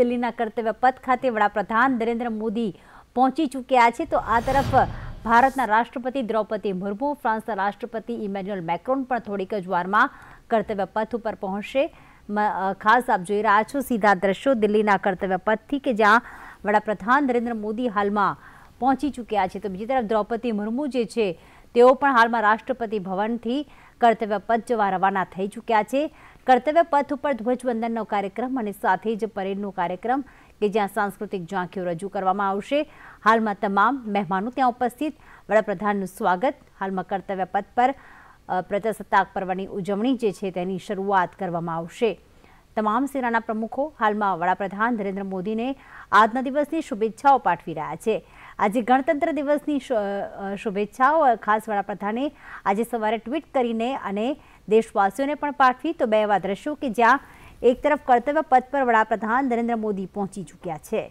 તિલીના કર્તવ્ય પથ ખાતે વડાપ્રધાન નરેન્દ્ર મોદી પહોંચી ચૂક્યા છે તો આ તરફ ભારતના રાષ્ટ્રપતિ દ્રૌપદી મુર્મુ ફ્રાન્સના રાષ્ટ્રપતિ ઇમેન્યુઅલ મેક્રોન પણ થોડીક જ વારમાં કર્તવ્ય પથ ઉપર પહોંચશે ખાસ આપ જોઈ રહ્યા છો સીધા દ્રશ્યો દિલ્હીના કર્તવ્ય પથથી કે જ્યાં વડાપ્રધાન નરેન્દ્ર મોદી હાલમાં પહોંચી ચૂક્યા છે તો બીજી તરફ દ્રૌપદી મુર્મુ જે છે તેઓ પણ હાલમાં રાષ્ટ્રપતિ ભવનથી કર્તવ્ય પથ જવા રવાના થઈ ચૂક્યા છે કર્તવ્ય પથ ઉપર ધ્વજવંદનનો કાર્યક્રમ અને સાથે જ પરેડનો કાર્યક્રમ કે જ્યાં સાંસ્કૃતિક ઝાંખીઓ રજૂ કરવામાં આવશે હાલમાં તમામ મહેમાનો ત્યાં ઉપસ્થિત વડાપ્રધાનનું સ્વાગત હાલમાં કર્તવ્ય પથ પર પ્રજાસત્તાક પર્વની ઉજવણી જે છે તેની શરૂઆત કરવામાં આવશે તમામ સેનાના પ્રમુખો હાલમાં વડાપ્રધાન નરેન્દ્ર મોદીને આજના દિવસની શુભેચ્છાઓ પાઠવી રહ્યા છે આજે ગણતંત્ર દિવસની શુભેચ્છાઓ ખાસ વડાપ્રધાને આજે સવારે ટ્વીટ કરીને અને દેશવાસીઓને પણ પાઠવી તો બે એવા દ્રશ્યો કે જ્યાં એક તરફ કર્તવ્ય પદ પર વડાપ્રધાન નરેન્દ્ર મોદી પહોંચી ચૂક્યા છે